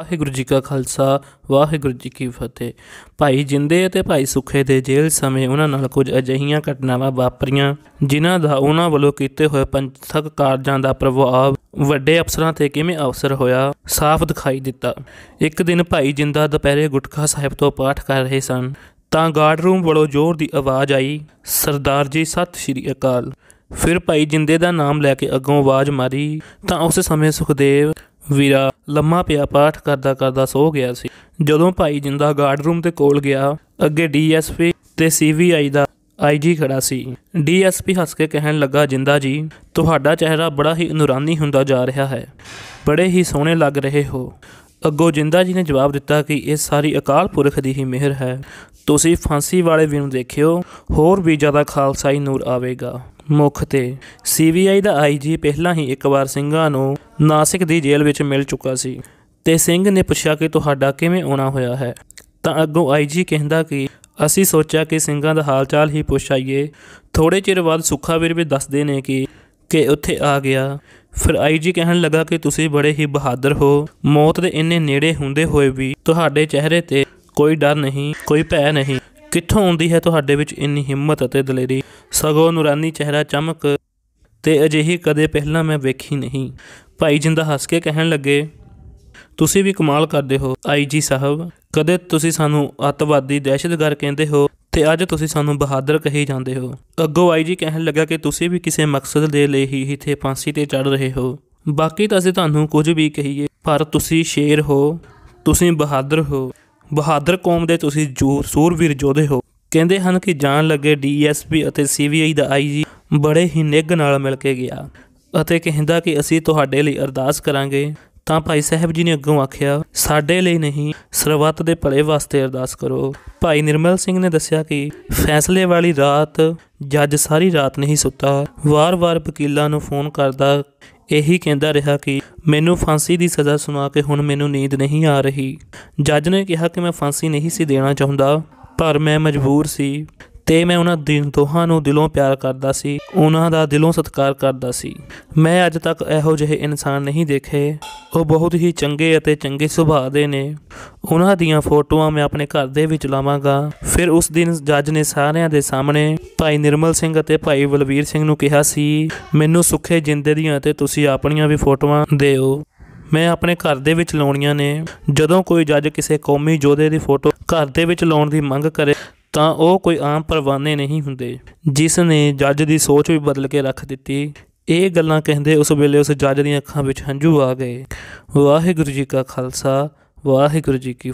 ਵਾਹਿਗੁਰੂ ਜੀ ਕਾ ਖਾਲਸਾ ਵਾਹਿਗੁਰੂ ਜੀ ਕੀ ਫਤਿਹ ਭਾਈ ਜਿੰਦੇ ਅਤੇ ਭਾਈ ਸੁਖੇ ਦੇ ਜੇਲ੍ਹ ਸਮੇਂ ਉਹਨਾਂ ਨਾਲ ਕੁਝ ਅਜਿਹੀਆਂ ਘਟਨਾਵਾਂ ਵਾਪਰੀਆਂ ਜਿਨ੍ਹਾਂ ਦਾ ਉਹਨਾਂ ਵੱਲੋਂ ਕੀਤੇ ਹੋਏ ਪੰਥਕ ਕਾਰਜਾਂ ਦਾ ਪ੍ਰਭਾਵ ਵੱਡੇ ਅਫਸਰਾਂ ਤੇ ਕਿਵੇਂ ਅਸਰ ਹੋਇਆ ਸਾਫ਼ ਦਿਖਾਈ ਦਿੱਤਾ ਇੱਕ ਦਿਨ ਭਾਈ ਜਿੰਦਾ ਦੁਪਹਿਰੇ ਗੁਟਖਾ ਸਾਹਿਬ ਤੋਂ ਪਾਠ ਕਰ ਰਹੇ ਸਨ ਤਾਂ ਗਾਰਡ ਰੂਮ ਵੱਲੋਂ ਜ਼ੋਰ ਦੀ ਆਵਾਜ਼ ਆਈ ਸਰਦਾਰ ਜੀ ਸਤਿ ਸ਼੍ਰੀ ਅਕਾਲ ਫਿਰ ਭਾਈ ਜਿੰਦੇ ਦਾ ਨਾਮ ਲੈ ਕੇ ਅੱਗੋਂ ਆਵਾਜ਼ ਮਾਰੀ ਤਾਂ ਉਸ ਸਮੇਂ ਸੁਖਦੇਵ ਵੀਰਾ ਲੰਮਾ ਪਿਆ ਪਾਠ ਕਰਦਾ ਕਰਦਾ ਸੋ ਗਿਆ ਸੀ ਜਦੋਂ ਭਾਈ ਜਿੰਦਾ ਗਾਰਡ ਰੂਮ ਤੇ ਕੋਲ ਗਿਆ ਅੱਗੇ ਡੀਐਸਪੀ ਤੇ ਸੀਵੀਆਈ ਦਾ ਆਈਜੀ ਖੜਾ ਸੀ ਡੀਐਸਪੀ ਹੱਸ ਕੇ ਕਹਿਣ ਲੱਗਾ ਜਿੰਦਾ ਜੀ ਤੁਹਾਡਾ ਚਿਹਰਾ ਬੜਾ ਹੀ ਨੂਰਾਨੀ ਹੁੰਦਾ ਜਾ ਰਿਹਾ ਹੈ ਬੜੇ ਹੀ ਸੋਹਣੇ ਲੱਗ ਰਹੇ ਹੋ ਅੱਗੋ ਜਿੰਦਾ ਜੀ ਨੇ ਜਵਾਬ ਦਿੱਤਾ ਕਿ ਇਹ ਸਾਰੀ ਅਕਾਲ ਪੁਰਖ ਦੀ ਹੀ ਮਿਹਰ ਹੈ ਤੁਸੀਂ ਫਾਂਸੀ ਵਾਲੇ ਵੀ ਨੂੰ ਦੇਖਿਓ ਹੋਰ ਵੀ ਜ਼ਿਆਦਾ ਖਾਲਸਾਈ ਨੂਰ ਆਵੇਗਾ ਮੁੱਖ ਤੇ ਸੀਬੀਆਈ ਦਾ ਆਈਜੀ ਪਹਿਲਾਂ ਹੀ ਇੱਕ ਵਾਰ ਸਿੰਘਾਂ ਨੂੰ ਨਾਸਿਕ ਦੀ ਜੇਲ੍ਹ ਵਿੱਚ ਮਿਲ ਚੁੱਕਾ ਸੀ ਤੇ ਸਿੰਘ ਨੇ ਪੁੱਛਿਆ ਕਿ ਤੁਹਾਡਾ ਕਿਵੇਂ ਆਉਣਾ ਹੋਇਆ ਹੈ ਤਾਂ ਅੱਗੋਂ ਆਈਜੀ ਕਹਿੰਦਾ ਕਿ ਅਸੀਂ ਸੋਚਿਆ ਕਿ ਸਿੰਘਾਂ ਦਾ ਹਾਲਚਾਲ ਹੀ ਪੁੱਛ ਆਈਏ ਥੋੜੇ ਚਿਰ ਬਾਅਦ ਸੁੱਖਾ ਵੀਰ ਵੀ ਦੱਸਦੇ ਨੇ ਕਿ ਕਿ ਉੱਥੇ ਆ ਗਿਆ ਫਿਰ ਆਈਜੀ ਕਹਿਣ ਲੱਗਾ ਕਿ ਤੁਸੀਂ ਬੜੇ ਹੀ ਬਹਾਦਰ ਹੋ ਮੌਤ ਦੇ ਇੰਨੇ ਨੇੜੇ ਹੁੰਦੇ ਹੋਏ ਵੀ ਤੁਹਾਡੇ ਚਿਹਰੇ ਤੇ ਕੋਈ ਡਰ ਨਹੀਂ ਕੋਈ ਭੈ ਨਹੀਂ ਕਿੱਥੋਂ ਆਉਂਦੀ ਹੈ ਤੁਹਾਡੇ ਵਿੱਚ ਇੰਨੀ ਹਿੰਮਤ ਅਤੇ ਦਲੇਰੀ ਸਗੋਂ ਨੂਰਾਨੀ ਚਿਹਰਾ ਚਮਕ ਤੇ ਅਜਿਹੀ ਕਦੇ ਪਹਿਲਾਂ ਮੈਂ ਵੇਖੀ ਨਹੀਂ ਭਾਈ ਜਿੰਦਾ ਹੱਸ ਕੇ ਕਹਿਣ ਲੱਗੇ ਤੁਸੀਂ ਵੀ ਕਮਾਲ ਕਰਦੇ ਹੋ ਆਈਜੀ ਸਾਹਿਬ ਕਦੇ ਤੁਸੀਂ ਸਾਨੂੰ ਅਤਵਾਦੀ ਦਹਿਸ਼ਤਗਰ ਕਹਿੰਦੇ ਹੋ ਤੇ ਅੱਜ ਤੁਸੀਂ ਸਾਨੂੰ ਬਹਾਦਰ ਕਹੀ ਜਾਂਦੇ ਹੋ ਅੱਗੋਂ ਆਈਜੀ ਕਹਿਣ ਲੱਗਾ ਕਿ ਤੁਸੀਂ ਵੀ ਕਿਸੇ ਮਕਸਦ ਦੇ ਲਈ ਹੀ ਇੱਥੇ ਫਾਂਸੀ ਤੇ ਚੜ ਰਹੇ ਹੋ ਬਾਕੀ ਤਾਂ ਅਸੀਂ ਤੁਹਾਨੂੰ ਕੁਝ ਵੀ ਕਹੀਏ ਪਰ ਤੁਸੀਂ ਸ਼ੇਰ ਹੋ ਤੁਸੀਂ ਬਹਾਦਰ ਹੋ ਬਹਾਦਰ ਕੌਮ ਦੇ ਤੁਸੀਂ ਜੋ ਸੂਰਵੀਰ ਜੋਧੇ ਹੋ ਕਹਿੰਦੇ ਹਨ ਕਿ ਜਾਣ ਲੱਗੇ ਡੀਐਸਪੀ ਅਤੇ ਸੀਵੀਆਈ ਦਾ ਆਈਜੀ ਬੜੇ ਹੀ ਨਿੱਘ ਨਾਲ ਮਿਲ ਕੇ ਗਿਆ ਅਤੇ ਕਹਿੰਦਾ ਕਿ ਅਸੀਂ ਤੁਹਾਡੇ ਲਈ ਅਰਦਾਸ ਕਰਾਂਗੇ ਤਾਂ ਭਾਈ ਸਾਹਿਬ ਜੀ ਨੇ ਅੱਗੋਂ ਆਖਿਆ ਸਾਡੇ ਲਈ ਨਹੀਂ ਸਰਵਤ ਦੇ ਭਲੇ ਵਾਸਤੇ ਅਰਦਾਸ ਕਰੋ ਭਾਈ ਨਿਰਮਲ ਸਿੰਘ ਨੇ ਦੱਸਿਆ ਕਿ ਫੈਸਲੇ ਵਾਲੀ ਰਾਤ ਜੱਜ ਸਾਰੀ ਰਾਤ ਨਹੀਂ ਸੁੱਤਾ ਵਾਰ-ਵਾਰ ਵਕੀਲਾਂ ਨੂੰ ਫੋਨ ਕਰਦਾ ਇਹੀ ਕਹਿੰਦਾ ਰਿਹਾ ਕਿ ਮੈਨੂੰ ਫਾਂਸੀ ਦੀ ਸਜ਼ਾ ਸੁਣਾ ਕੇ ਹੁਣ ਮੈਨੂੰ ਨੀਂਦ ਨਹੀਂ ਆ ਰਹੀ ਜੱਜ ਨੇ ਕਿਹਾ ਕਿ ਮੈਂ ਫਾਂਸੀ ਨਹੀਂ ਸੀ ਦੇਣਾ ਚਾਹੁੰਦਾ ਪਰ ਮੈਂ ਮਜਬੂਰ ਸੀ ਤੇ ਮੈਂ ਉਹਨਾਂ ਦੋਹਾਂ ਨੂੰ ਦਿਲੋਂ ਪਿਆਰ ਕਰਦਾ ਸੀ ਉਹਨਾਂ ਦਾ ਦਿਲੋਂ ਸਤਿਕਾਰ ਕਰਦਾ ਸੀ ਮੈਂ ਅੱਜ ਤੱਕ ਇਹੋ ਜਿਹੇ ਇਨਸਾਨ ਨਹੀਂ ਦੇਖੇ ਉਹ ਬਹੁਤ ਹੀ ਚੰਗੇ ਅਤੇ ਚੰਗੇ ਸੁਭਾਅ ਦੇ ਨੇ ਉਹਨਾਂ ਦੀਆਂ ਫੋਟੋਆਂ ਮੈਂ ਆਪਣੇ ਘਰ ਦੇ ਵਿੱਚ ਲਾਵਾਂਗਾ ਫਿਰ ਉਸ ਦਿਨ ਜੱਜ ਨੇ ਸਾਰਿਆਂ ਦੇ ਸਾਹਮਣੇ ਭਾਈ ਨਿਰਮਲ ਸਿੰਘ ਅਤੇ ਭਾਈ ਬਲਵੀਰ ਸਿੰਘ ਨੂੰ ਕਿਹਾ ਸੀ ਮੈਨੂੰ ਸੁੱਖੇ ਜਿੰਦੇ ਦੀਆਂ ਅਤੇ ਤੁਸੀਂ ਆਪਣੀਆਂ ਵੀ ਫੋਟੋਆਂ ਦਿਓ ਮੈਂ ਆਪਣੇ ਘਰ ਦੇ ਵਿੱਚ ਲਾਉਣੀਆਂ ਨੇ ਜਦੋਂ ਕੋਈ ਜੱਜ ਕਿਸੇ ਕੌਮੀ ਯੋਧੇ ਦੀ ਫੋਟੋ ਘਰ ਦੇ ਵਿੱਚ ਲਾਉਣ ਦੀ ਮੰਗ ਕਰੇ ਤਾਂ ਉਹ ਕੋਈ ਆਮ ਪਰਵਾਨੇ ਨਹੀਂ ਹੁੰਦੇ ਜਿਸ ਨੇ ਜੱਜ ਦੀ ਸੋਚ ਵੀ ਬਦਲ ਕੇ ਰੱਖ ਦਿੱਤੀ ਇਹ ਗੱਲਾਂ ਕਹਿੰਦੇ ਉਸ ਵੇਲੇ ਉਸ ਜੱਜ ਦੀਆਂ ਅੱਖਾਂ ਵਿੱਚ ਹੰਝੂ ਆ ਗਏ ਵਾਹਿਗੁਰੂ ਜੀ ਕਾ ਖਾਲਸਾ ਵਾਹਿਗੁਰੂ ਜੀ ਕੀ